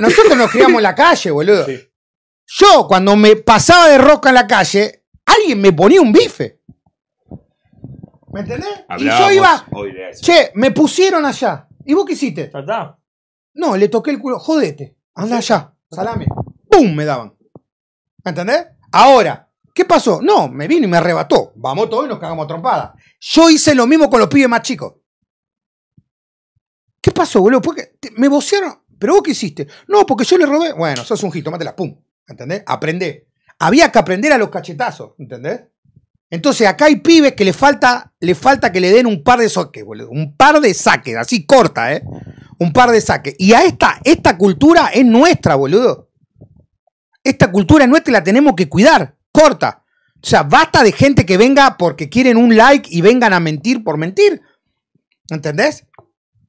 Nosotros nos criamos en la calle, boludo. Sí. Yo, cuando me pasaba de roca en la calle, alguien me ponía un bife. ¿Me entendés? y yo iba. Che, me pusieron allá. ¿Y vos qué hiciste? No, le toqué el culo. Jodete. Anda allá. Salame. ¡Pum! Me daban. ¿Me entendés? Ahora, ¿qué pasó? No, me vino y me arrebató. Vamos todos y nos cagamos trompadas. Yo hice lo mismo con los pibes más chicos. ¿Qué pasó, boludo? Porque me vocearon. ¿Pero vos qué hiciste? No, porque yo le robé. Bueno, sos un jito, mátela. ¡Pum! ¿Entendés? Aprende. Había que aprender a los cachetazos, ¿entendés? Entonces acá hay pibes que le falta, le falta que le den un par de saques, boludo. Un par de saques, así corta, ¿eh? Un par de saques. Y a esta, esta cultura es nuestra, boludo. Esta cultura es nuestra y la tenemos que cuidar. Corta. O sea, basta de gente que venga porque quieren un like y vengan a mentir por mentir. ¿Entendés?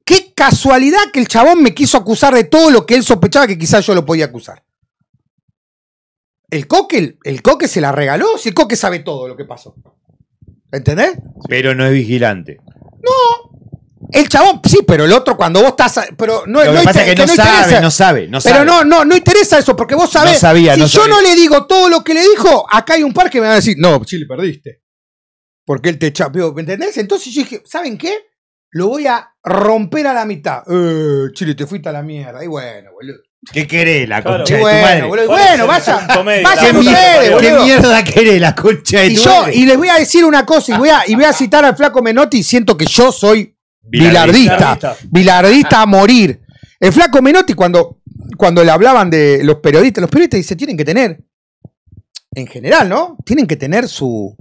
Qué casualidad que el chabón me quiso acusar de todo lo que él sospechaba que quizás yo lo podía acusar. El Coque, el Coque se la regaló, si el Coque sabe todo lo que pasó. ¿Entendés? Pero no es vigilante. No. El chabón, sí, pero el otro cuando vos estás. Pero no, lo que pasa es que, no, sabe, no sabe, no Pero no, no, no interesa eso, porque vos sabés. No sabía, si yo no le digo todo lo que le dijo, acá hay un par que me van a decir, no, Chile, perdiste. Porque él te chapeó, ¿me entendés? Entonces yo dije, ¿saben qué? Lo voy a romper a la mitad. Eh, Chile, te fuiste a la mierda. Y bueno, boludo. ¿Qué querés la concha de tu madre? Bueno, bueno vaya. ¿Qué mierda querés la concha y Y les voy a decir una cosa, y voy a, y voy a citar al flaco Menotti, y siento que yo soy bilardista, bilardista a morir. El flaco Menotti, cuando, cuando le hablaban de los periodistas, los periodistas dicen, tienen que tener, en general, ¿no? Tienen que tener su,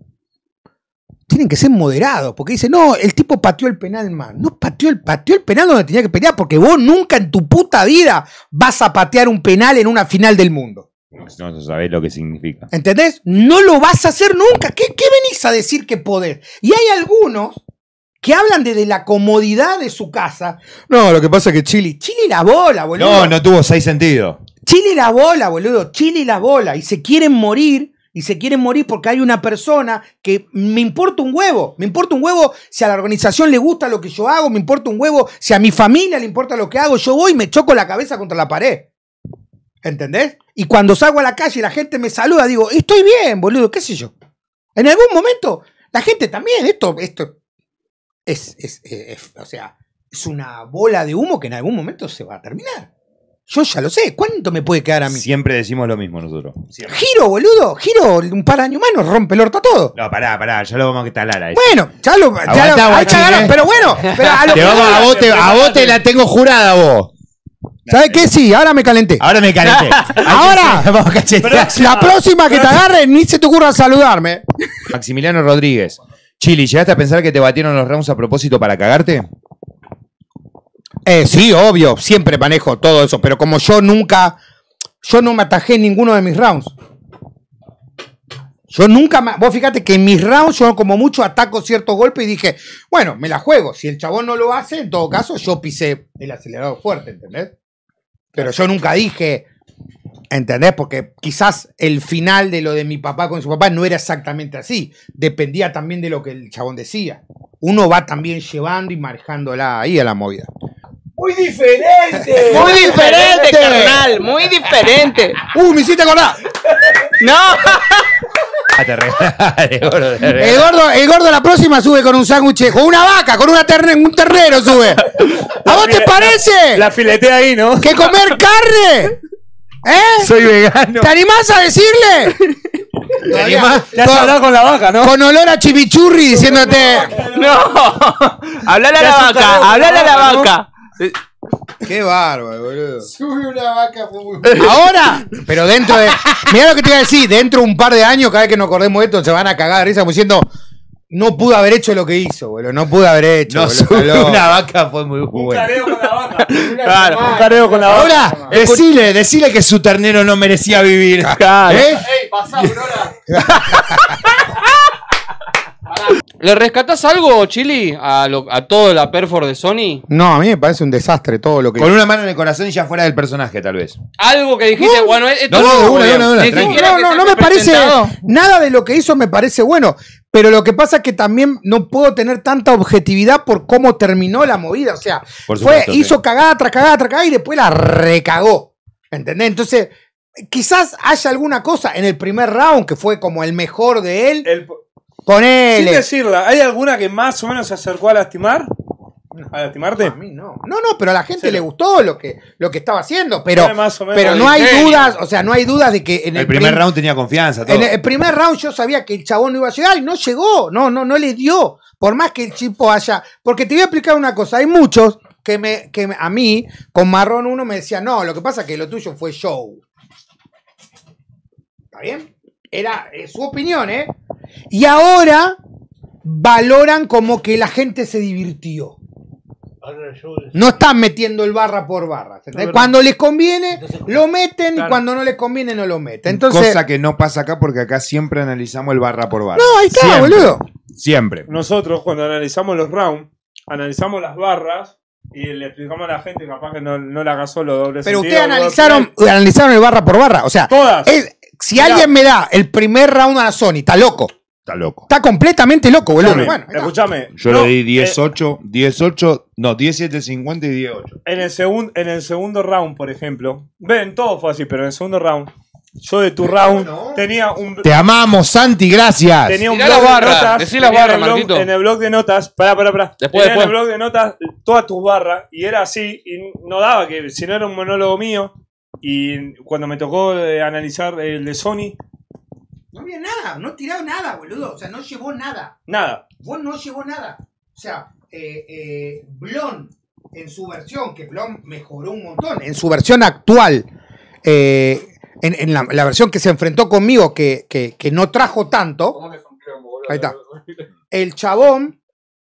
tienen que ser moderados, porque dicen, no, el tipo pateó el penal mal. No pateó el, pateó el penal donde tenía que pelear, porque vos nunca en tu puta vida vas a patear un penal en una final del mundo. No, no sabés lo que significa. ¿Entendés? No lo vas a hacer nunca. ¿Qué, ¿Qué, venís a decir que podés? Y hay algunos que hablan desde la comodidad de su casa. No, lo que pasa es que Chile. Chile la bola, boludo. No, no tuvo seis sentidos. Chile la bola, boludo. Chile la bola. Y se quieren morir y se quieren morir porque hay una persona que me importa un huevo, me importa un huevo si a la organización le gusta lo que yo hago, me importa un huevo si a mi familia le importa lo que hago, yo voy y me choco la cabeza contra la pared. ¿Entendés? Y cuando salgo a la calle y la gente me saluda, digo, estoy bien, boludo, qué sé yo. En algún momento, la gente también, esto, esto es, es, o sea, es una bola de humo que en algún momento se va a terminar. Yo ya lo sé. ¿Cuánto me puede quedar a mí? Siempre decimos lo mismo nosotros. Giro, boludo. Giro un par de años más, nos rompe el orto todo. No, pará, pará. Ya lo vamos a quitar ahí. Bueno, ya lo. Eh. pero bueno. a, vos te, la tengo jurada vos. sabes qué? Sí, ahora me calenté. Ahora me calenté. Ahora. La próxima que te agarre, ni se te ocurra saludarme. Maximiliano Rodríguez. Chili, ¿llegaste a pensar que te batieron los rounds a propósito para cagarte? Eh, sí, obvio, siempre manejo todo eso, pero como yo nunca, yo no me atajé en ninguno de mis rounds. Yo nunca, vos fíjate que en mis rounds yo como mucho ataco cierto golpe y dije, bueno, me la juego. Si el chabón no lo hace, en todo caso yo pisé el acelerador fuerte, ¿entendés? Pero yo nunca dije, ¿entendés? Porque quizás el final de lo de mi papá con su papá no era exactamente así. Dependía también de lo que el chabón decía. Uno va también llevando y manejándola ahí a la movida. Muy diferente. Muy diferente, carnal. Muy diferente. Uh, me hiciste acordar. No. Ah, el, gordo, el gordo la próxima sube con un sándwich, con una vaca, con una un ternero sube. ¿A vos te parece? La filetea ahí, ¿no? Que comer carne. ¿Eh? Soy vegano. ¿Te animás a decirle? ¿Te animás? ya has con, hablado con la vaca, ¿no? Con olor a chivichurri, diciéndote. No. Hablale a la vaca, hablale a la vaca. Qué bárbaro, boludo. Sube una vaca, fue muy Ahora, pero dentro de. mira lo que te iba a decir. Dentro de un par de años, cada vez que nos acordemos de esto, se van a cagar de risa diciendo. No pude haber hecho lo que hizo, boludo. No pude haber hecho. boludo, una vaca fue muy bueno. Un careo con la vaca. Claro, un careo con la vaca. Ahora, decile, decile que su ternero no merecía vivir. Claro. ¿Eh? Ey, pasá, Aurora. ¿Le rescatas algo, Chili, a, todo la perfor de Sony? No, a mí me parece un desastre todo lo que. Con una mano en el corazón y ya fuera del personaje, tal vez. Algo que dijiste, bueno, esto no, no, no, me parece. Nada de lo que hizo me parece bueno. Pero lo que pasa es que también no puedo tener tanta objetividad por cómo terminó la movida. O sea, fue, hizo cagada tras cagada tras cagada y después la recagó. ¿Entendés? Entonces, quizás haya alguna cosa en el primer round que fue como el mejor de él. Ponele. Sin decirla, ¿hay alguna que más o menos se acercó a lastimar? ¿A lastimarte? No, a mí no. No, no, pero a la gente le gustó lo que, lo que estaba haciendo. Pero, pero no hay dudas, o sea, no hay dudas de que en el, primer round tenía confianza. En el primer round yo sabía que el chabón no iba a llegar y no llegó. No, no, no le dio. Por más que el chipo haya. Porque te voy a explicar una cosa. Hay muchos que, me, que a mí, con Marrón uno me decían, no, lo que pasa es que lo tuyo fue show. ¿Está bien? Era eh, su opinión, ¿eh? Y ahora valoran como que la gente se divirtió. No están metiendo el barra por barra. Cuando les conviene, lo meten y cuando no les conviene, no lo meten. Entonces, Cosa que no pasa acá porque acá siempre analizamos el barra por barra. No, ahí está, boludo. Siempre. Nosotros, cuando analizamos los rounds, analizamos las barras y le explicamos a la gente, capaz que no, no la solo los dobles. Pero ustedes analizaron, analizaron el barra por barra. O sea, todas. Si alguien me da el primer round a la Sony, está loco. Está loco. Está completamente loco, boludo. Escuchame, Yo le di 18, eh, 18, no, 17-50 y 18. en, el segundo, en el segundo round, por ejemplo. Ven, todo fue así, pero en el segundo round, yo de tu round tenía un, Te amamos, Santi, gracias. tenía un blog de notas. la barra, en, el blog, de notas, pará, pará, pará. Después, en el blog de notas todas tus barras y era así y no daba que si no era un monólogo mío, y cuando me tocó eh, analizar el de Sony. No había nada, no tirado nada, boludo. O sea, no llevó nada. Nada. Vos no llevó nada. O sea, eh, eh, Blon, en su versión, que Blon mejoró un montón, en su versión actual, en, la, versión que se enfrentó conmigo, que, no trajo tanto. Ahí está. El chabón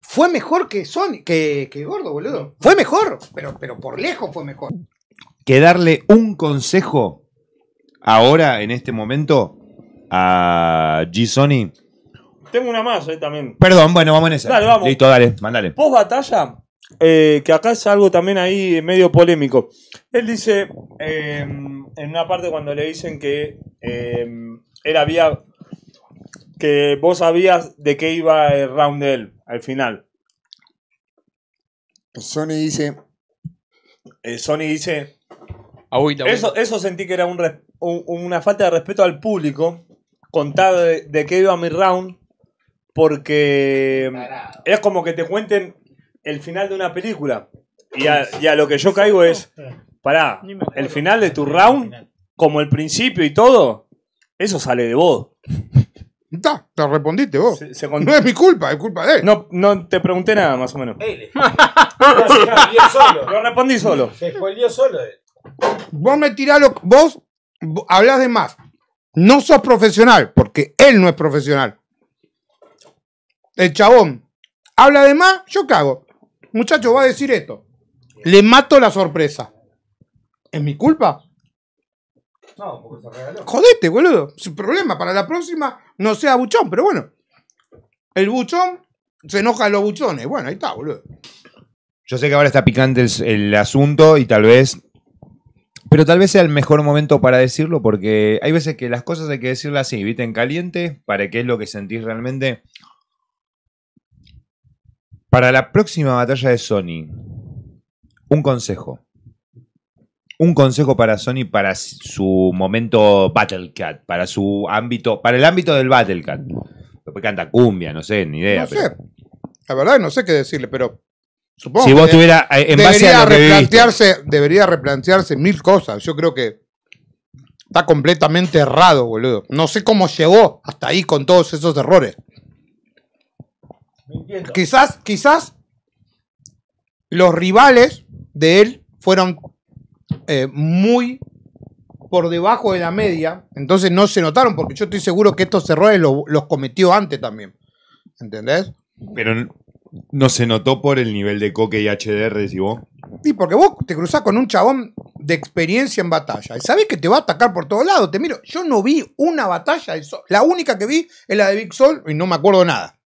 fue mejor que Sony, que, que Gordo, boludo. Fue mejor, pero, pero por lejos fue mejor que darle un consejo ahora, en este momento, a G-Sony? Tengo una más eh, también. Perdón, bueno, vamos en esa. Dale, vamos. Listo, dale, mandale. Post batalla, eh, que acá es algo también ahí medio polémico. Él dice, em, en una parte cuando le dicen que em, él había, que vos sabías de qué iba el round de él, al final. Sony dice, eh, Sony dice, eso, eso sentí que era una falta de respeto al público. Contar de, qué iba mi round. Porque es como que te cuenten el final de una película. Y a, lo que yo caigo es. Pará, el final de tu round, como el principio y todo, eso sale de vos. Ta, te respondiste vos. no es mi culpa, es culpa de él. No, te pregunté nada, más o menos. Él. lo respondí solo. Se jodió solo él vos me tirás lo vos hablas de más. No sos profesional, porque él no es profesional. El chabón habla de más, yo cago. Muchacho, va a decir esto. Le mato la sorpresa. ¿Es mi culpa? No, Jodete, boludo. Sin problema. Para la próxima no sea buchón, pero bueno. El buchón se enoja a los buchones. Bueno, ahí está, boludo. Yo sé que ahora está picante el asunto y tal vez pero tal vez sea el mejor momento para decirlo, porque hay veces que las cosas hay que decirlas así, viste, en caliente, para qué es lo que sentís realmente. Para la próxima batalla de Sony, un consejo. Un consejo para Sony para su momento Battlecat, para su ámbito, para el ámbito del Battle Cat. Después canta cumbia, no sé, ni idea. No sé. La verdad, no sé qué decirle, pero Supongo si vos tuviera eh, debería a replantearse, debería replantearse mil cosas. Yo creo que está completamente errado, boludo. No sé cómo llegó hasta ahí con todos esos errores. Quizás, quizás los rivales de él fueron eh, muy por debajo de la media, entonces no se notaron, porque yo estoy seguro que estos errores los cometió antes también. ¿Entendés? Pero no se notó por el nivel de coque y HDR, si vos. Y porque vos te cruzás con un chabón de experiencia en batalla. Y sabés que te va a atacar por todos lados. Te miro. Yo no vi una batalla. La única que vi es la de Big Sol y no me acuerdo nada.